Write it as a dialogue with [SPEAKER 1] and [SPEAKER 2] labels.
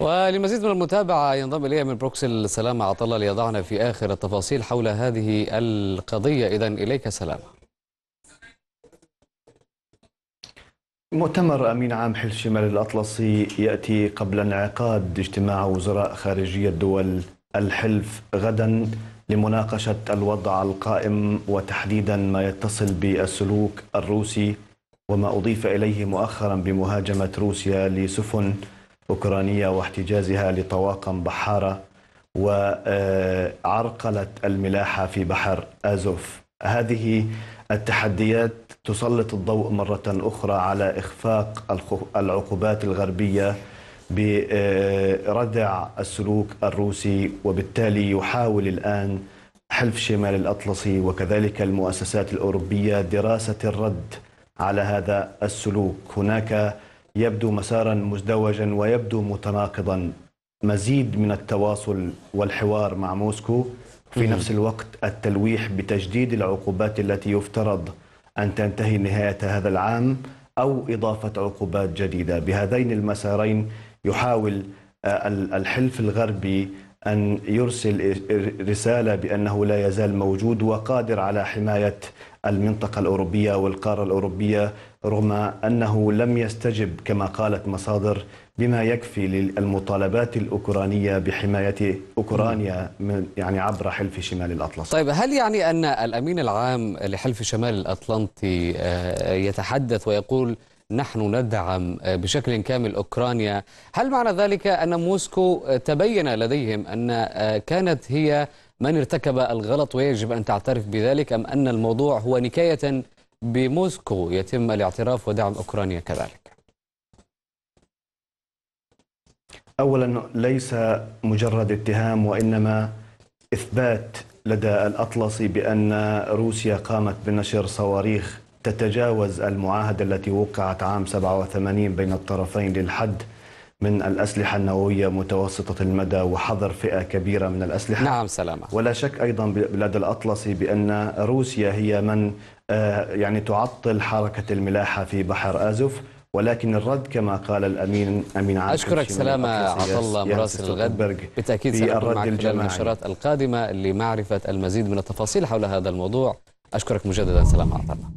[SPEAKER 1] ولمزيد من المتابعة ينضم الي من بروكسل سلام عطلة ليضعنا في آخر التفاصيل حول هذه القضية إذا إليك سلام
[SPEAKER 2] مؤتمر أمين عام حلف شمال الأطلسي يأتي قبل انعقاد اجتماع وزراء خارجية دول الحلف غدا لمناقشة الوضع القائم وتحديدا ما يتصل بالسلوك الروسي وما أضيف إليه مؤخرا بمهاجمة روسيا لسفن أوكرانية واحتجازها لطواقم بحارة وعرقلة الملاحة في بحر آزوف هذه التحديات تسلط الضوء مرة أخرى على إخفاق العقوبات الغربية بردع السلوك الروسي وبالتالي يحاول الآن حلف شمال الأطلسي وكذلك المؤسسات الأوروبية دراسة الرد على هذا السلوك هناك يبدو مسارا مزدوجا ويبدو متناقضا مزيد من التواصل والحوار مع موسكو في نفس الوقت التلويح بتجديد العقوبات التي يفترض أن تنتهي نهاية هذا العام أو إضافة عقوبات جديدة بهذين المسارين يحاول آه، الحلف الغربي أن يرسل رسالة بأنه لا يزال موجود وقادر على حماية المنطقة الأوروبية والقارة الأوروبية رغم أنه لم يستجب كما قالت مصادر بما يكفي للمطالبات الأوكرانية بحماية أوكرانيا من يعني عبر حلف شمال الأطلس
[SPEAKER 1] طيب هل يعني أن الأمين العام لحلف شمال الأطلنطي آه، يتحدث ويقول نحن ندعم آه، بشكل كامل أوكرانيا هل معنى ذلك أن موسكو آه، تبين لديهم أن آه، كانت هي من ارتكب الغلط ويجب أن تعترف بذلك أم أن الموضوع هو نكاية بموسكو يتم الاعتراف ودعم أوكرانيا كذلك
[SPEAKER 2] اولا ليس مجرد اتهام وانما اثبات لدى الاطلسي بان روسيا قامت بنشر صواريخ تتجاوز المعاهدة التي وقعت عام 87 بين الطرفين للحد من الأسلحة النووية متوسطة المدى وحظر فئة كبيرة من الأسلحة نعم سلامة ولا شك أيضا بلاد الأطلسي بأن روسيا هي من آه، يعني تعطل حركة الملاحة في بحر آزف ولكن الرد كما قال الامين امين عام اشكرك سلامه عطا الله مراسل الغد بالتاكيد سنكون معك في النشرات
[SPEAKER 1] القادمه لمعرفه المزيد من التفاصيل حول هذا الموضوع اشكرك مجددا سلامه عطا الله